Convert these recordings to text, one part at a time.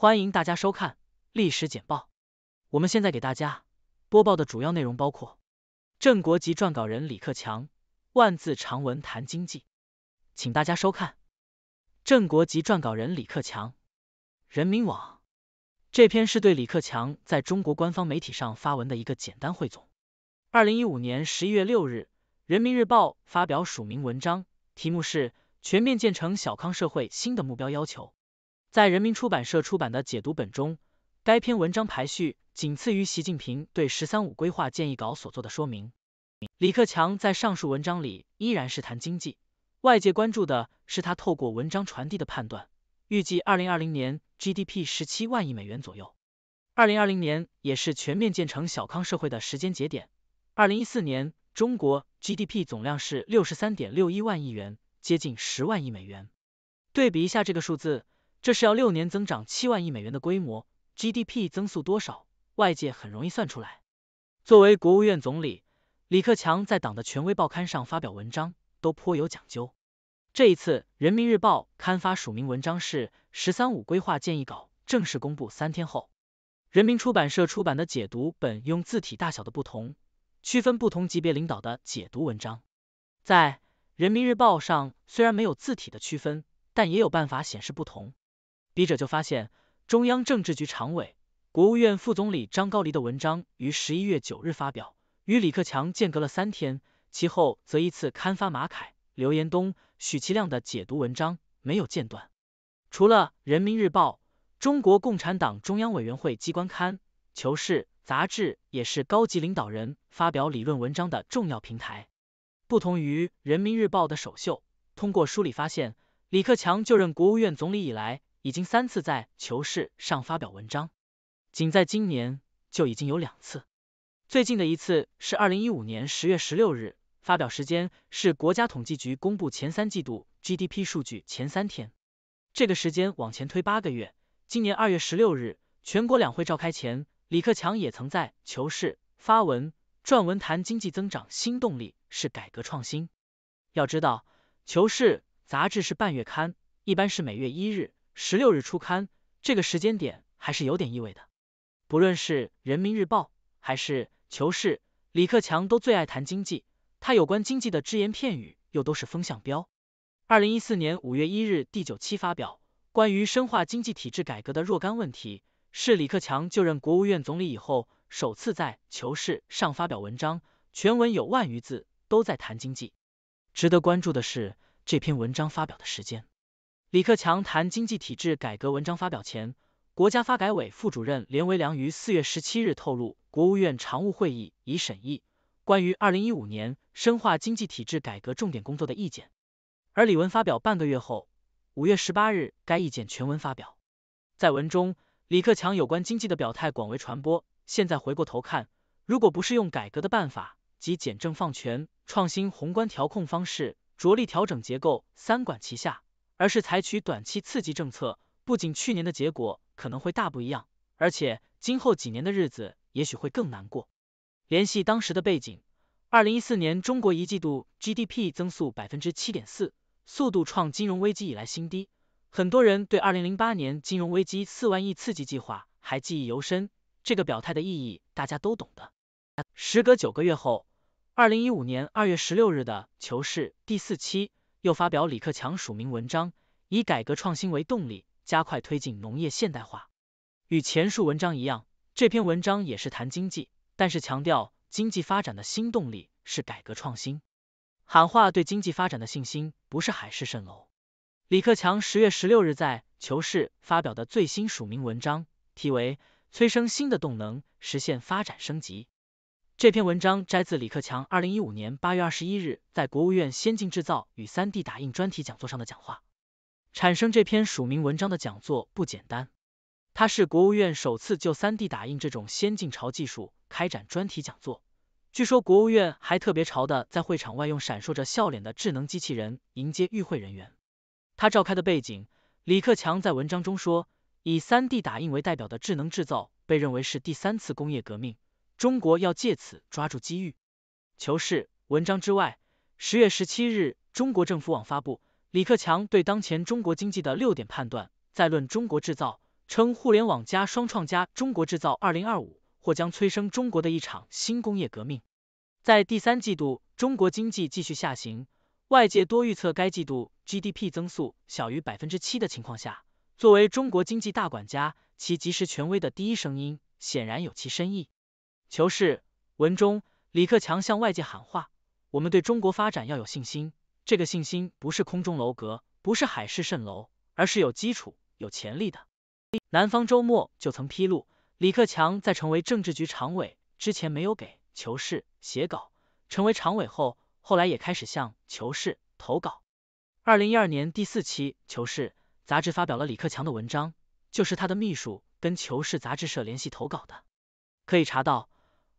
欢迎大家收看历史简报。我们现在给大家播报的主要内容包括：郑国籍撰稿人李克强万字长文谈经济，请大家收看。郑国籍撰稿人李克强，人民网这篇是对李克强在中国官方媒体上发文的一个简单汇总。二零一五年十一月六日，《人民日报》发表署名文章，题目是《全面建成小康社会新的目标要求》。在人民出版社出版的解读本中，该篇文章排序仅次于习近平对“十三五”规划建议稿所做的说明。李克强在上述文章里依然是谈经济，外界关注的是他透过文章传递的判断，预计二零二零年 GDP 十七万亿美元左右。二零二零年也是全面建成小康社会的时间节点。二零一四年中国 GDP 总量是六十三点六一万亿元，接近十万亿美元。对比一下这个数字。这是要六年增长七万亿美元的规模，GDP 增速多少，外界很容易算出来。作为国务院总理，李克强在党的权威报刊上发表文章都颇有讲究。这一次，《人民日报》刊发署名文章是“十三五”规划建议稿正式公布三天后，人民出版社出版的解读本用字体大小的不同区分不同级别领导的解读文章，在《人民日报》上虽然没有字体的区分，但也有办法显示不同。笔者就发现，中央政治局常委、国务院副总理张高丽的文章于十一月九日发表，与李克强间隔了三天。其后则一次刊发马凯、刘延东、许其亮的解读文章，没有间断。除了《人民日报》，中国共产党中央委员会机关刊《求是》杂志也是高级领导人发表理论文章的重要平台。不同于《人民日报》的首秀，通过梳理发现，李克强就任国务院总理以来。已经三次在《求是》上发表文章，仅在今年就已经有两次。最近的一次是二零一五年十月十六日，发表时间是国家统计局公布前三季度 GDP 数据前三天。这个时间往前推八个月，今年二月十六日，全国两会召开前，李克强也曾在《求是》发文撰文谈经济增长新动力是改革创新。要知道，《求是》杂志是半月刊，一般是每月一日。十六日出刊，这个时间点还是有点意味的。不论是人民日报还是求是，李克强都最爱谈经济，他有关经济的只言片语又都是风向标。二零一四年五月一日第九期发表《关于深化经济体制改革的若干问题》，是李克强就任国务院总理以后首次在求是上发表文章，全文有万余字，都在谈经济。值得关注的是，这篇文章发表的时间。李克强谈经济体制改革文章发表前，国家发改委副主任连维良于四月十七日透露，国务院常务会议已审议关于二零一五年深化经济体制改革重点工作的意见。而李文发表半个月后，五月十八日，该意见全文发表。在文中，李克强有关经济的表态广为传播。现在回过头看，如果不是用改革的办法，及简政放权、创新宏观调控方式，着力调整结构，三管齐下。而是采取短期刺激政策，不仅去年的结果可能会大不一样，而且今后几年的日子也许会更难过。联系当时的背景，二零一四年中国一季度 GDP 增速百分之七点四，速度创金融危机以来新低，很多人对二零零八年金融危机四万亿刺激计划还记忆犹深，这个表态的意义大家都懂的。时隔九个月后，二零一五年二月十六日的《求是》第四期。又发表李克强署名文章，以改革创新为动力，加快推进农业现代化。与前述文章一样，这篇文章也是谈经济，但是强调经济发展的新动力是改革创新，喊话对经济发展的信心不是海市蜃楼。李克强十月十六日在《求是》发表的最新署名文章，题为《催生新的动能，实现发展升级》。这篇文章摘自李克强二零一五年八月二十一日在国务院先进制造与三 D 打印专题讲座上的讲话。产生这篇署名文章的讲座不简单，它是国务院首次就三 D 打印这种先进潮技术开展专题讲座。据说国务院还特别潮的，在会场外用闪烁着笑脸的智能机器人迎接与会人员。他召开的背景，李克强在文章中说，以三 D 打印为代表的智能制造被认为是第三次工业革命。中国要借此抓住机遇。求是文章之外，十月十七日，中国政府网发布李克强对当前中国经济的六点判断。再论中国制造，称“互联网加”双创加中国制造二零二五或将催生中国的一场新工业革命。在第三季度中国经济继续下行，外界多预测该季度 GDP 增速小于百分之七的情况下，作为中国经济大管家，其及时权威的第一声音，显然有其深意。《求是》文中，李克强向外界喊话：“我们对中国发展要有信心，这个信心不是空中楼阁，不是海市蜃楼，而是有基础、有潜力的。”南方周末就曾披露，李克强在成为政治局常委之前没有给《求是》写稿，成为常委后，后来也开始向《求是》投稿。二零一二年第四期《求是》杂志发表了李克强的文章，就是他的秘书跟《求是》杂志社联系投稿的，可以查到。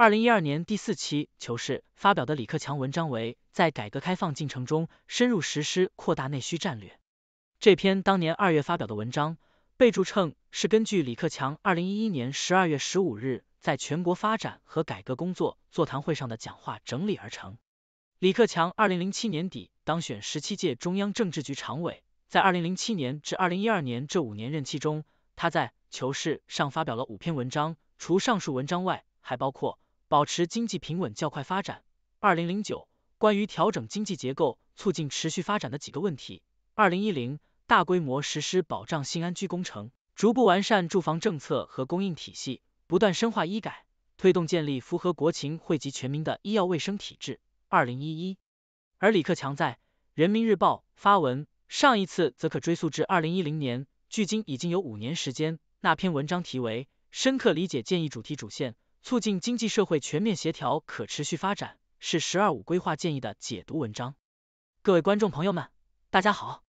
二零一二年第四期《求是》发表的李克强文章为《在改革开放进程中深入实施扩大内需战略》。这篇当年二月发表的文章，备注称是根据李克强二零一一年十二月十五日在全国发展和改革工作座谈会上的讲话整理而成。李克强二零零七年底当选十七届中央政治局常委，在二零零七年至二零一二年这五年任期中，他在《求是》上发表了五篇文章。除上述文章外，还包括。保持经济平稳较快发展。二零零九，关于调整经济结构，促进持续发展的几个问题。二零一零，大规模实施保障性安居工程，逐步完善住房政策和供应体系，不断深化医改，推动建立符合国情、惠及全民的医药卫生体制。二零一一，而李克强在《人民日报》发文，上一次则可追溯至二零一零年，距今已经有五年时间。那篇文章题为《深刻理解建议主题主线》。促进经济社会全面协调可持续发展是“十二五”规划建议的解读文章。各位观众朋友们，大家好，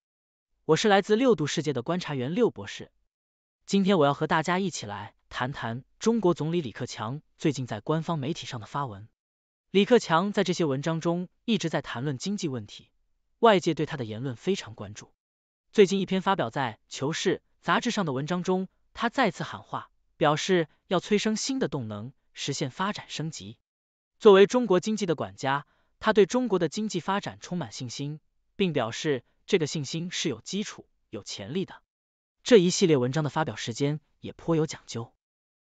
我是来自六度世界的观察员六博士。今天我要和大家一起来谈谈中国总理李克强最近在官方媒体上的发文。李克强在这些文章中一直在谈论经济问题，外界对他的言论非常关注。最近一篇发表在《求是》杂志上的文章中，他再次喊话，表示要催生新的动能。实现发展升级。作为中国经济的管家，他对中国的经济发展充满信心，并表示这个信心是有基础、有潜力的。这一系列文章的发表时间也颇有讲究。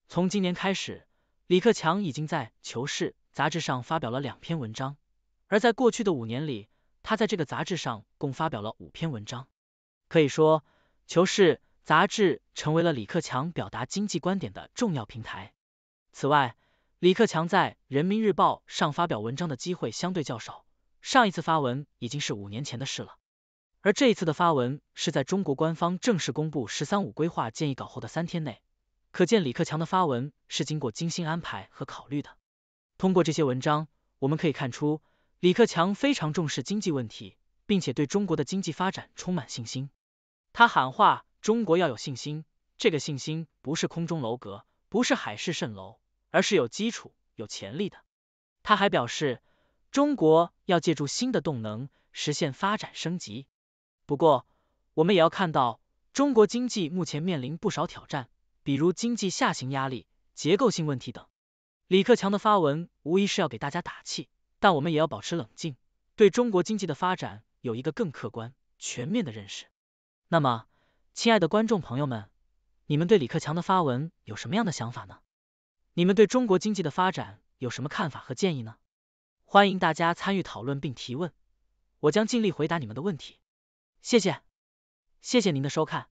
从今年开始，李克强已经在《求是》杂志上发表了两篇文章，而在过去的五年里，他在这个杂志上共发表了五篇文章。可以说，《求是》杂志成为了李克强表达经济观点的重要平台。此外，李克强在《人民日报》上发表文章的机会相对较少，上一次发文已经是五年前的事了。而这一次的发文是在中国官方正式公布“十三五”规划建议稿后的三天内，可见李克强的发文是经过精心安排和考虑的。通过这些文章，我们可以看出李克强非常重视经济问题，并且对中国的经济发展充满信心。他喊话：“中国要有信心，这个信心不是空中楼阁，不是海市蜃楼。”而是有基础、有潜力的。他还表示，中国要借助新的动能实现发展升级。不过，我们也要看到，中国经济目前面临不少挑战，比如经济下行压力、结构性问题等。李克强的发文无疑是要给大家打气，但我们也要保持冷静，对中国经济的发展有一个更客观、全面的认识。那么，亲爱的观众朋友们，你们对李克强的发文有什么样的想法呢？你们对中国经济的发展有什么看法和建议呢？欢迎大家参与讨论并提问，我将尽力回答你们的问题。谢谢，谢谢您的收看。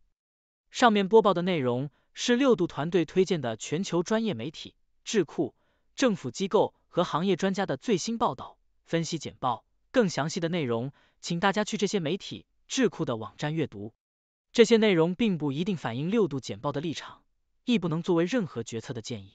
上面播报的内容是六度团队推荐的全球专业媒体、智库、政府机构和行业专家的最新报道、分析简报。更详细的内容，请大家去这些媒体、智库的网站阅读。这些内容并不一定反映六度简报的立场，亦不能作为任何决策的建议。